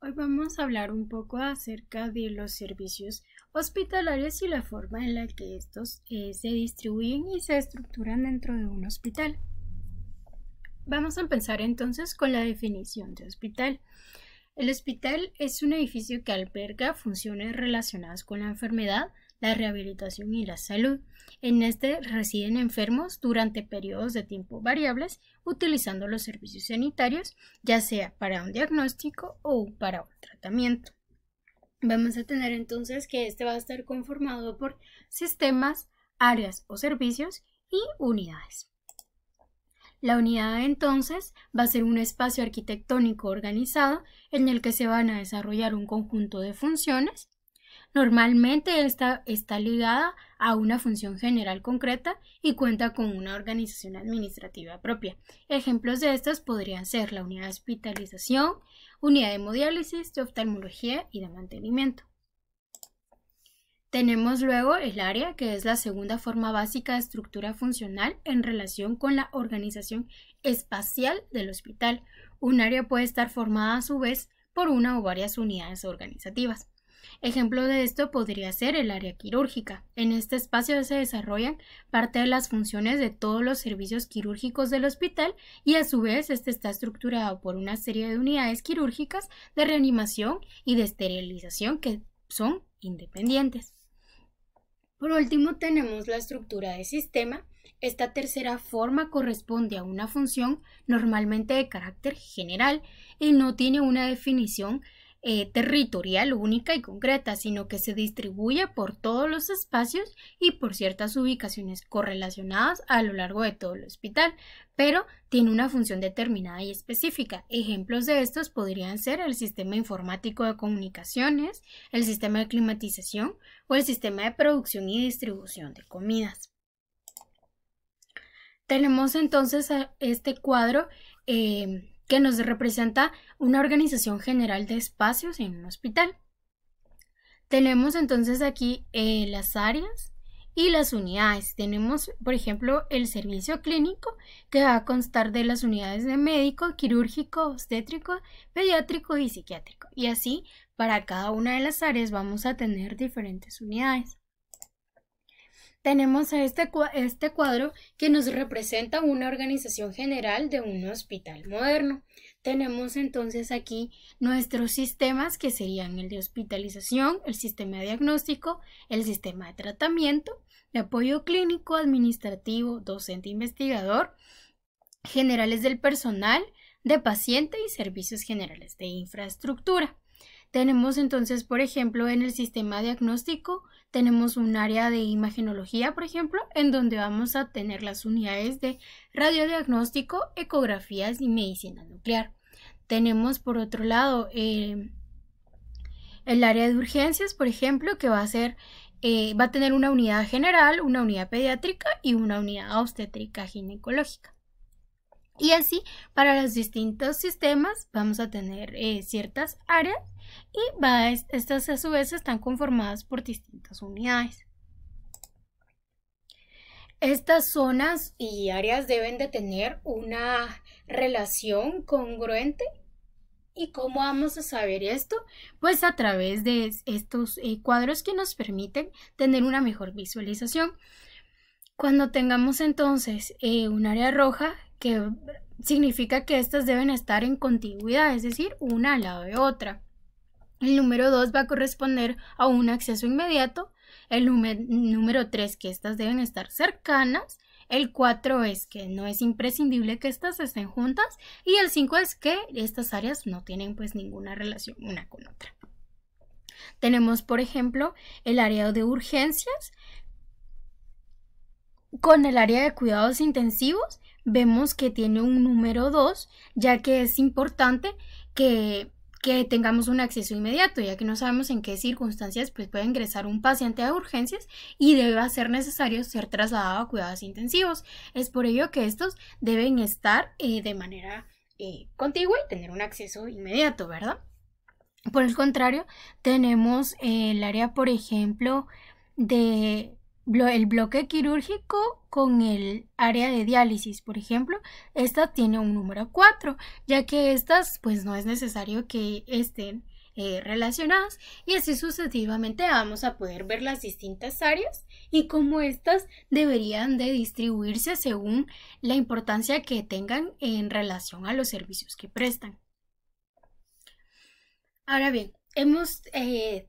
Hoy vamos a hablar un poco acerca de los servicios hospitalarios y la forma en la que estos eh, se distribuyen y se estructuran dentro de un hospital. Vamos a empezar entonces con la definición de hospital. El hospital es un edificio que alberga funciones relacionadas con la enfermedad, la rehabilitación y la salud. En este residen enfermos durante periodos de tiempo variables utilizando los servicios sanitarios, ya sea para un diagnóstico o para un tratamiento. Vamos a tener entonces que este va a estar conformado por sistemas, áreas o servicios y unidades. La unidad entonces va a ser un espacio arquitectónico organizado en el que se van a desarrollar un conjunto de funciones, Normalmente esta está ligada a una función general concreta y cuenta con una organización administrativa propia. Ejemplos de estas podrían ser la unidad de hospitalización, unidad de hemodiálisis, de oftalmología y de mantenimiento. Tenemos luego el área, que es la segunda forma básica de estructura funcional en relación con la organización espacial del hospital. Un área puede estar formada a su vez por una o varias unidades organizativas. Ejemplo de esto podría ser el área quirúrgica. En este espacio se desarrollan parte de las funciones de todos los servicios quirúrgicos del hospital y a su vez este está estructurado por una serie de unidades quirúrgicas de reanimación y de esterilización que son independientes. Por último tenemos la estructura de sistema. Esta tercera forma corresponde a una función normalmente de carácter general y no tiene una definición eh, territorial única y concreta, sino que se distribuye por todos los espacios y por ciertas ubicaciones correlacionadas a lo largo de todo el hospital, pero tiene una función determinada y específica. Ejemplos de estos podrían ser el sistema informático de comunicaciones, el sistema de climatización o el sistema de producción y distribución de comidas. Tenemos entonces este cuadro eh, que nos representa una organización general de espacios en un hospital. Tenemos entonces aquí eh, las áreas y las unidades. Tenemos, por ejemplo, el servicio clínico, que va a constar de las unidades de médico, quirúrgico, obstétrico, pediátrico y psiquiátrico. Y así, para cada una de las áreas vamos a tener diferentes unidades tenemos a este, este, cuadro que nos representa una organización general de un hospital moderno. Tenemos entonces aquí nuestros sistemas que serían el de hospitalización, el sistema diagnóstico, el sistema de tratamiento, de apoyo clínico, administrativo, docente investigador, generales del personal, de paciente y servicios generales de infraestructura. Tenemos entonces, por ejemplo, en el sistema diagnóstico tenemos un área de imagenología, por ejemplo, en donde vamos a tener las unidades de radiodiagnóstico, ecografías y medicina nuclear. Tenemos, por otro lado, em, el área de urgencias, por ejemplo, que va a ser eh, va a tener una unidad general, una unidad pediátrica y una unidad obstétrica ginecológica. Y así, para los distintos sistemas vamos a tener eh, ciertas áreas y estas a su vez están conformadas por distintas unidades. Estas zonas y áreas deben de tener una relación congruente. ¿Y cómo vamos a saber esto? Pues a través de estos eh, cuadros que nos permiten tener una mejor visualización. Cuando tengamos entonces eh, un área roja, que significa que estas deben estar en contigüidad, es decir, una al lado de otra. El número 2 va a corresponder a un acceso inmediato, el número 3 que estas deben estar cercanas, el 4 es que no es imprescindible que estas estén juntas y el 5 es que estas áreas no tienen pues ninguna relación una con otra. Tenemos por ejemplo el área de urgencias con el área de cuidados intensivos vemos que tiene un número 2, ya que es importante que, tengamos un acceso inmediato, ya que no sabemos en qué circunstancias pues, puede ingresar un paciente a urgencias y debe ser necesario ser trasladado a cuidados intensivos. Es por ello que estos deben estar eh, de manera eh, contigua y tener un acceso inmediato, ¿verdad? Por el contrario, tenemos el área, por ejemplo, de el bloque quirúrgico con el área de diálisis, por ejemplo, esta tiene un número 4, ya que estas pues no es necesario que estén eh, relacionadas y así sucesivamente vamos a poder ver las distintas áreas y cómo estas deberían de distribuirse según la importancia que tengan en relación a los servicios que prestan. Ahora bien, hemos eh,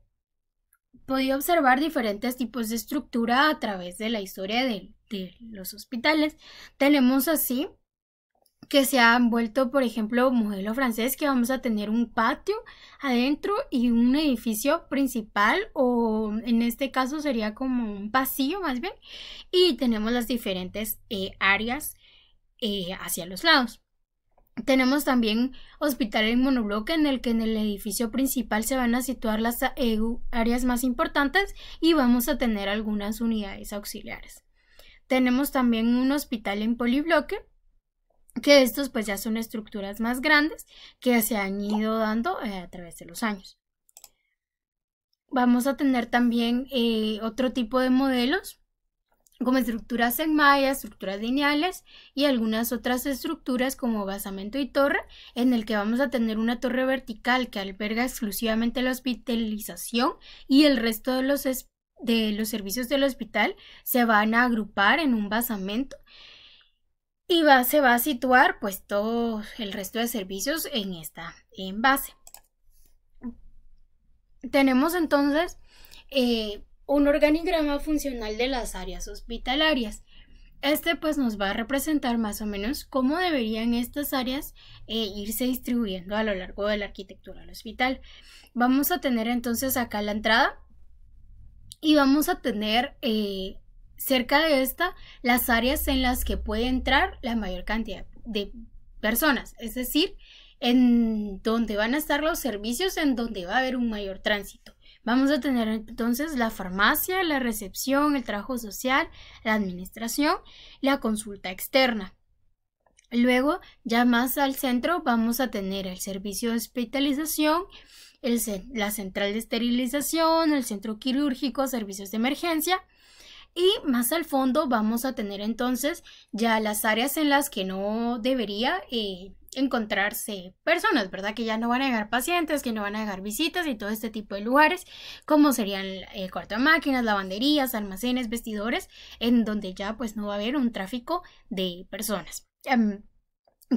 Podía observar diferentes tipos de estructura a través de la historia de, los hospitales. Tenemos así que se han vuelto, por ejemplo, modelo francés, que vamos a tener un patio adentro y un edificio principal, o en este caso sería como un pasillo más bien, y tenemos las diferentes eh, áreas eh, hacia los lados. Tenemos también hospital en monobloque en el que en el edificio principal se van a situar las e áreas más importantes y vamos a tener algunas unidades auxiliares. Tenemos también un hospital en polibloque que estos pues ya son estructuras más grandes que se han ido dando eh, a través de los años. Vamos a tener también eh, otro tipo de modelos como estructuras en malla, estructuras lineales y algunas otras estructuras como basamento y torre, en el que vamos a tener una torre vertical que alberga exclusivamente la hospitalización y el resto de los, de los servicios del hospital se van a agrupar en un basamento y se va a situar pues todo el resto de servicios en esta base. Tenemos entonces eh, un organigrama funcional de las áreas hospitalarias. Este pues nos va a representar más o menos cómo deberían estas áreas eh, irse distribuyendo a lo largo de la arquitectura del hospital. Vamos a tener entonces acá la entrada y vamos a tener eh, cerca de esta las áreas en las que puede entrar la mayor cantidad de personas, es decir, en donde van a estar los servicios, en donde va a haber un mayor tránsito. Vamos a tener entonces la farmacia, la recepción, el trabajo social, la administración, la consulta externa. Luego, ya más al centro, vamos a tener el servicio de hospitalización, la central de esterilización, el centro quirúrgico, servicios de emergencia. Y más al fondo vamos a tener entonces ya las áreas en las que no debería eh, encontrarse personas, ¿verdad? Que ya no van a llegar pacientes, que no van a llegar visitas y todo este tipo de lugares, como serían eh, de máquinas, lavanderías, almacenes, vestidores, en donde ya pues no va a haber un tráfico de personas, em,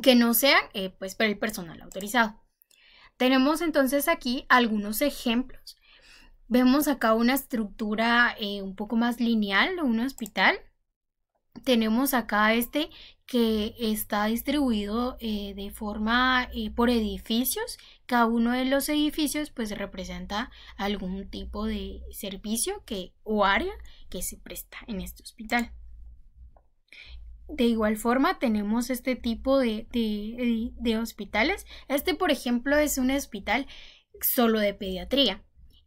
que no sean eh, pues para el personal autorizado. Tenemos entonces aquí algunos ejemplos. Vemos acá una estructura eh, un poco más lineal, un hospital, tenemos acá este que está distribuido eh, de forma eh, por edificios. Cada uno de los edificios pues representa algún tipo de servicio que, o área que se presta en este hospital. De igual forma tenemos este tipo de, hospitales. Este por ejemplo es un hospital solo de pediatría.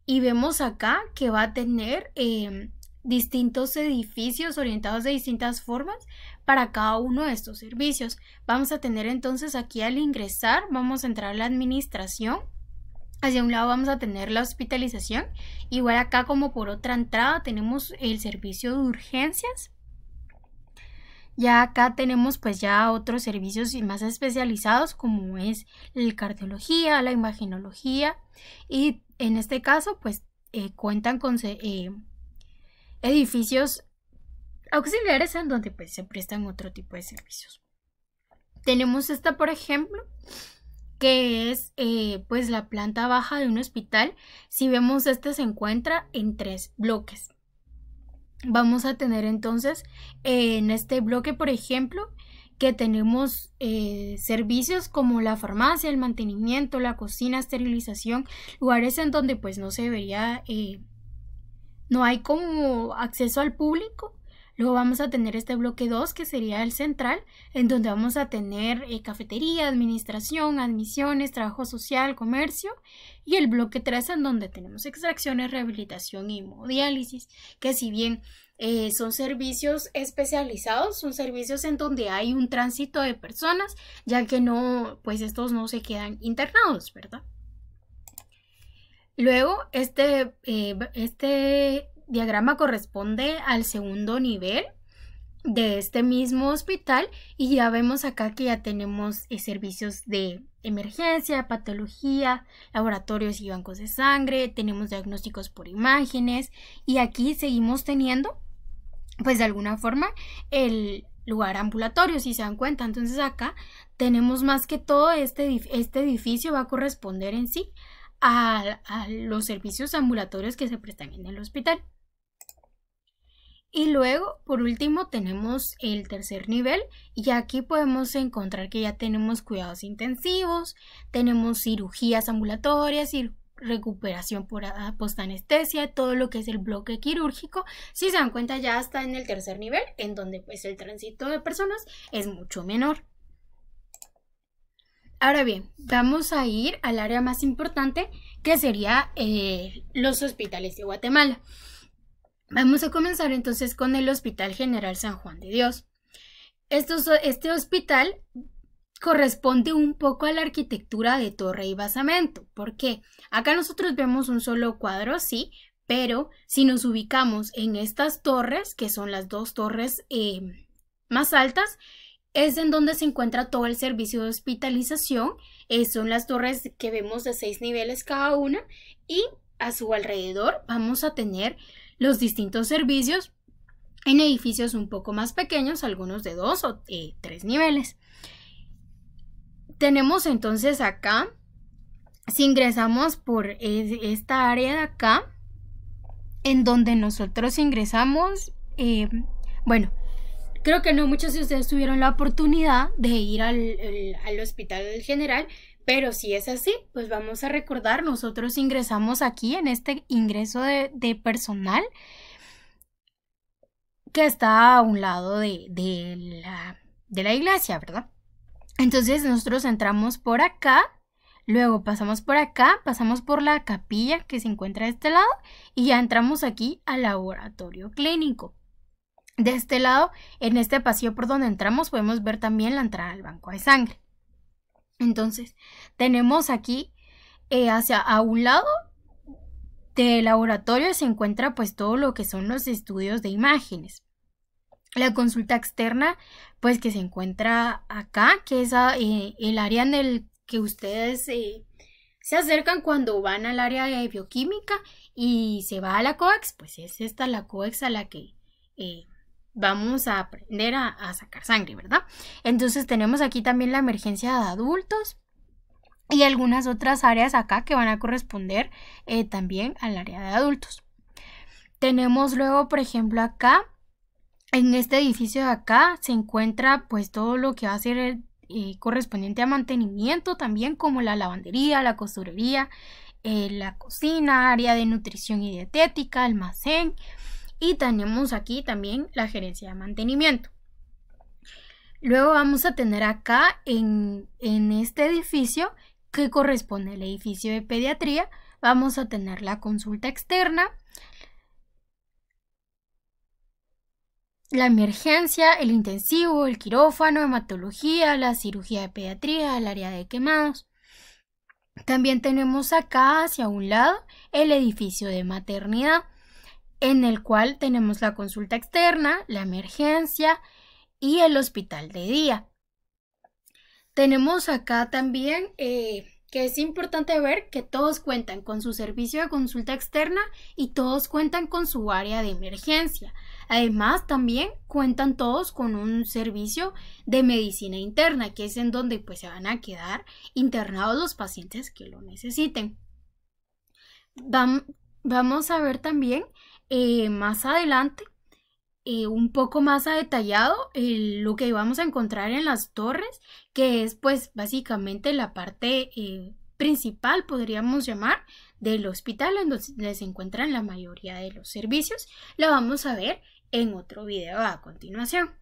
Y vemos acá que va a tener em, distintos edificios orientados de distintas formas para cada uno de estos servicios. Vamos a tener entonces aquí al ingresar, vamos a entrar a la administración. Hacia un lado vamos a tener la hospitalización. Igual acá como por otra entrada tenemos el servicio de urgencias. Ya acá tenemos pues ya otros servicios más especializados como es la cardiología, la imaginología y en este caso pues eh, cuentan con eh, edificios auxiliares en donde pues, se prestan otro tipo de servicios. Tenemos esta, por ejemplo, que es eh, pues la planta baja de un hospital. Si vemos, este se encuentra en tres bloques. Vamos a tener entonces en este bloque, por ejemplo, que tenemos eh, servicios como la farmacia, el mantenimiento, la cocina, esterilización, lugares en donde pues no se debería eh, no hay como acceso al público. Luego vamos a tener este bloque 2 que sería el central, en donde vamos a tener eh, cafetería, administración, admisiones, trabajo social, comercio. Y el bloque 3 en donde tenemos extracciones, rehabilitación y hemodiálisis, que si bien eh, son servicios especializados, son servicios en donde hay un tránsito de personas, ya que no, pues estos no se quedan internados, ¿verdad? Luego, este, eh, este diagrama corresponde al segundo nivel de este mismo hospital y ya vemos acá que ya tenemos eh, servicios de emergencia, patología, laboratorios y bancos de sangre, tenemos diagnósticos por imágenes y aquí seguimos teniendo pues de alguna forma el lugar ambulatorio si se dan cuenta entonces acá tenemos más que todo este, este edificio va a corresponder en sí a, los servicios ambulatorios que se prestan en el hospital. Y luego, por último, tenemos el tercer nivel y aquí podemos encontrar que ya tenemos cuidados intensivos, tenemos cirugías ambulatorias, y recuperación por ah, postanestesia, todo lo que es el bloque quirúrgico. Si se dan cuenta, ya está en el tercer nivel, en donde pues el tránsito de personas es mucho menor. Ahora bien, vamos a ir al área más importante que sería eh, los hospitales de Guatemala. Vamos a comenzar entonces con el Hospital General San Juan de Dios. este hospital corresponde un poco a la arquitectura de torre y basamento. ¿Por qué? Acá nosotros vemos un solo cuadro, sí, pero si nos ubicamos en estas torres, que son las dos torres eh, más altas, es en donde se encuentra todo el servicio de hospitalización. Eh, son las torres que vemos de seis niveles cada una y a su alrededor vamos a tener los distintos servicios en edificios un poco más pequeños, algunos de dos o eh, tres niveles. Tenemos entonces acá, si ingresamos por esta área de acá, en donde nosotros ingresamos, eh, bueno, Creo que no muchos de ustedes tuvieron la oportunidad de ir al, al hospital general, pero si es así, pues vamos a recordar, nosotros ingresamos aquí en este ingreso de, personal que está a un lado de, de, la, de la iglesia, ¿verdad? Entonces nosotros entramos por acá, luego pasamos por acá, pasamos por la capilla que se encuentra a este lado y ya entramos aquí al laboratorio clínico. De este lado, en este pasillo por donde entramos, podemos ver también la entrada al banco de sangre. Entonces, tenemos aquí eh, hacia a un lado del laboratorio se encuentra pues todo lo que son los estudios de imágenes. La consulta externa pues que se encuentra acá, que es ah, eh, el área en el que ustedes eh, se acercan cuando van al área de bioquímica y se va a la COEX, pues es esta la COEX a la que vamos a aprender a, sacar sangre, ¿verdad? Entonces tenemos aquí también la emergencia de adultos y algunas otras áreas acá que van a corresponder eh, también al área de adultos. Tenemos luego, por ejemplo, acá, en este edificio de acá, se encuentra pues todo lo que va a ser eh, correspondiente a mantenimiento también, como la lavandería, la costurería, eh, la cocina, área de nutrición y dietética, almacén, y tenemos aquí también la gerencia de mantenimiento. Luego vamos a tener acá en, este edificio que corresponde al edificio de pediatría, vamos a tener la consulta externa, la emergencia, el intensivo, el quirófano, hematología, la cirugía de pediatría, el área de quemados. También tenemos acá hacia un lado el edificio de maternidad en el cual tenemos la consulta externa, la emergencia y el hospital de día. Tenemos acá también eh, que es importante ver que todos cuentan con su servicio de consulta externa y todos cuentan con su área de emergencia. Además, también cuentan todos con un servicio de medicina interna, que es en donde pues, se van a quedar internados los pacientes que lo necesiten. vamos a ver también eh, más adelante, eh, un poco más detallado, lo que vamos a encontrar en las torres, que es pues básicamente la parte eh, principal, podríamos llamar, del hospital, en donde se encuentran la mayoría de los servicios. La vamos a ver en otro video a continuación.